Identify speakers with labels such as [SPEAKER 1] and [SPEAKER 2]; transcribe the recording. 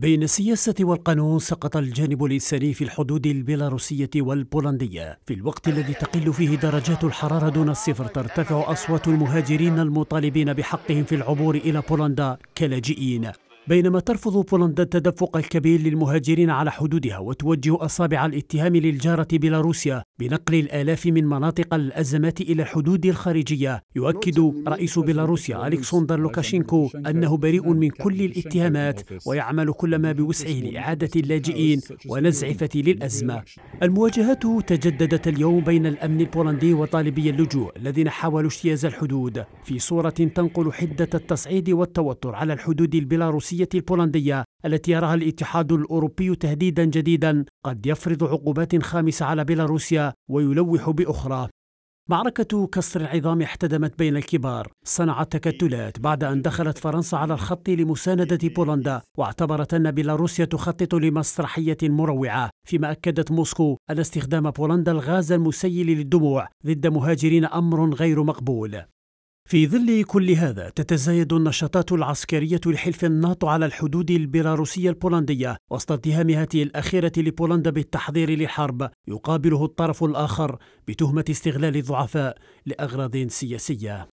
[SPEAKER 1] بين السياسة والقانون سقط الجانب الإنساني في الحدود البيلاروسية والبولندية في الوقت الذي تقل فيه درجات الحرارة دون الصفر ترتفع أصوات المهاجرين المطالبين بحقهم في العبور إلى بولندا كلاجئين بينما ترفض بولندا التدفق الكبير للمهاجرين على حدودها وتوجه أصابع الاتهام للجارة بيلاروسيا بنقل الآلاف من مناطق الأزمات إلى الحدود الخارجية يؤكد رئيس بيلاروسيا ألكسندر لوكاشينكو أنه بريء من كل الاتهامات ويعمل كل ما بوسعه لإعادة اللاجئين ونزع فتيل الأزمة المواجهات تجددت اليوم بين الأمن البولندي وطالبي اللجوء الذين حاولوا اجتياز الحدود في صورة تنقل حدة التصعيد والتوتر على الحدود البيلاروسية الجنسية البولندية التي يراها الاتحاد الأوروبي تهديدا جديدا قد يفرض عقوبات خامسة على بيلاروسيا ويلوح بأخرى معركة كسر العظام احتدمت بين الكبار صنعت تكتلات بعد أن دخلت فرنسا على الخط لمساندة بولندا واعتبرت أن بيلاروسيا تخطط لمسرحية مروعة فيما أكدت موسكو أن استخدام بولندا الغاز المسيل للدموع ضد مهاجرين أمر غير مقبول في ظل كل هذا تتزايد النشاطات العسكرية لحلف الناتو على الحدود البيلاروسية البولندية وسط اتهامها الأخيرة لبولندا بالتحضير للحرب يقابله الطرف الآخر بتهمة استغلال الضعفاء لأغراض سياسية